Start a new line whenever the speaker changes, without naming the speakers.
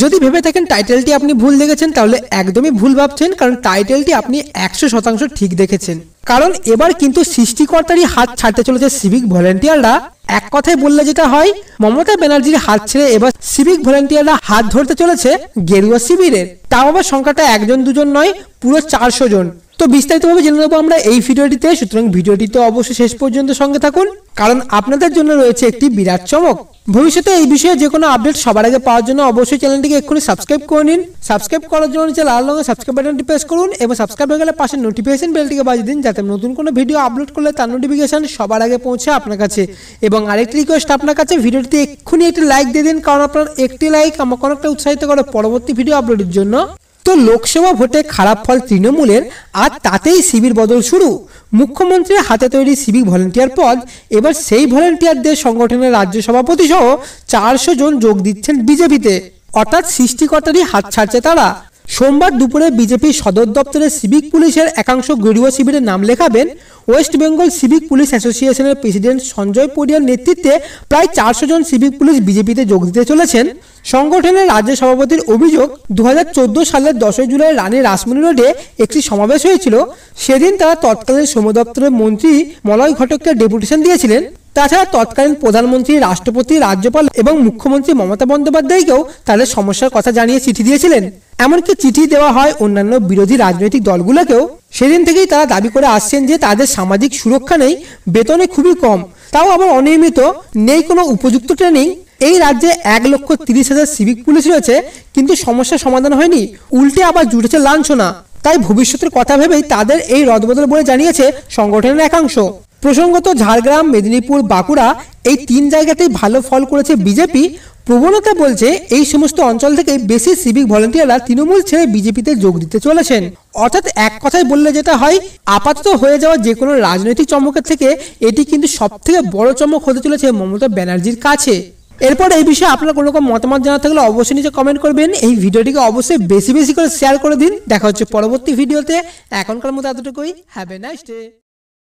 যদি ভেবে থাকেন টাইটেলটি আপনি ভুল দেখেছেন তাহলে একদমই ভুল ভাবছেন কারণ টাইটেলটি আপনি একশো শতাংশ ঠিক দেখেছেন কারণ এবার কিন্তু সৃষ্টিকর্তারই হাত ছাড়তে চলেছে সিভিক ভলেন্টিয়াররা এক কথায় বললে যেটা হয় মমতা ব্যানার্জির হাত ছেড়ে এবার সিভিক ভলেন্টিয়াররা হাত ধরতে চলেছে গেরুয়া শিবিরের তাও আবার সংখ্যাটা একজন দুজন নয় পুরো চারশো জন তো বিস্তারিতভাবে জেনে নেবো আমরা এই ভিডিওটিতে সুতরাং ভিডিওটিতে অবশ্যই শেষ পর্যন্ত সঙ্গে থাকুন কারণ আপনাদের জন্য রয়েছে একটি বিরাট চমক ভবিষ্যতে এই বিষয়ে যে কোনো আপডেট সবার আগে পাওয়ার জন্য অবশ্যই চ্যানেলটিকে এক্ষুনি সাবস্ক্রাইব করে নিন সাবস্ক্রাইব করার জন্য নিচে লাল রঙের সাবস্ক্রাইব বাটনটি প্রেস করুন এবং সাবস্ক্রাইব হয়ে গেলে পাশে নোটিফিকেশন বেলটিকে বাজিয়ে দিন যাতে নতুন কোনো ভিডিও আপলোড করলে তার নোটিফিকেশন সবার আগে পৌঁছে আপনার কাছে এবং এবং আরেকটি রিকোয়েস্ট আপনার কাছে ভিডিওটিতে এক্ষুনি একটি লাইক দিয়ে দিন কারণ আপনার একটি লাইক আমাকে অনেকটা উৎসাহিত করে পরবর্তী ভিডিও আপলোডের জন্য তো লোকসভা ভোটে খারাপ ফল তৃণমূলের আর তাতেই শিবির বদল শুরু মুখ্যমন্ত্রীর হাতে তৈরি সিভিক ভলেন্টিয়ার পদ এবার সেই ভলেন্টিয়ারদের সংগঠনের রাজ্য সভাপতি সহ চারশো জন যোগ দিচ্ছেন বিজেপিতে অর্থাৎ সৃষ্টিকর্তারই হাত ছাড়ছে তারা সোমবার দুপুরে বিজেপির সদর দপ্তরে সিভিক পুলিশের একাংশ গেরুয়া শিবিরে নাম লেখাবেন ওয়েস্ট বেঙ্গল সিভিক পুলিশ অ্যাসোসিয়েশনের প্রেসিডেন্ট সঞ্জয় পরিয়ার নেতৃত্বে প্রায় চারশো জন সিভিক পুলিশ বিজেপিতে যোগ দিতে চলেছেন সংগঠনের রাজ্য সভাপতির অভিযোগ দু সালের দশই জুলাই রানী রাসমণি রোডে একটি সমাবেশ হয়েছিল সেদিন তারা তৎকালীন শ্রম দপ্তরের মন্ত্রী মলয় ঘটককে ডেপুটেশন দিয়েছিলেন তাছাড়া তৎকালীন প্রধানমন্ত্রী রাষ্ট্রপতি রাজ্যপাল এবং মুখ্যমন্ত্রী মমতা বন্দ্যোপাধ্যায়কেও তাদের সমস্যার কথা জানিয়ে চিঠি দিয়েছিলেন এমনকি চিঠি দেওয়া হয় অন্যান্য বিরোধী রাজনৈতিক দলগুলোকেও সেদিন থেকেই তারা দাবি করে আসছেন যে তাদের সামাজিক সুরক্ষা নেই বেতনে খুবই কম তাও আবার অনিয়মিত নেই কোনো উপযুক্ত ট্রেনিং এই রাজ্যে এক লক্ষ তিরিশ হাজার সিভিক পুলিশ রয়েছে কিন্তু সমস্যার সমাধান হয়নি উল্টে আবার জুটেছে লাঞ্ছনা তাই ভবিষ্যতের কথা ভেবেই তাদের এই রদবদল বলে জানিয়েছে সংগঠনের একাংশ প্রসঙ্গত ঝাড়গ্রাম মেদিনীপুর বাঁকুড়া এই তিন জায়গাতেই ভালো ফল করেছে বিজেপি প্রবণতা বলছে এই সমস্ত অঞ্চল থেকে বেশি সিভিক ভলেন্টিয়াররা তৃণমূল ছেড়ে বিজেপিতে যোগ দিতে চলেছেন অর্থাৎ এক কথায় বললে যেটা হয় আপাতত হয়ে যাওয়া যে কোনো রাজনৈতিক চমকের থেকে এটি কিন্তু সব থেকে বড় চমক হতে চলেছে মমতা ব্যানার্জির কাছে এরপর এই বিষয়ে আপনার কোনো রকম মতামত জানা থাকলে অবশ্যই নিচে কমেন্ট করবেন এই ভিডিওটিকে অবশ্যই বেশি বেশি করে শেয়ার করে দিন দেখা হচ্ছে পরবর্তী ভিডিওতে এখনকার মতো এতটুকুই হ্যাভ এ নাইস ডে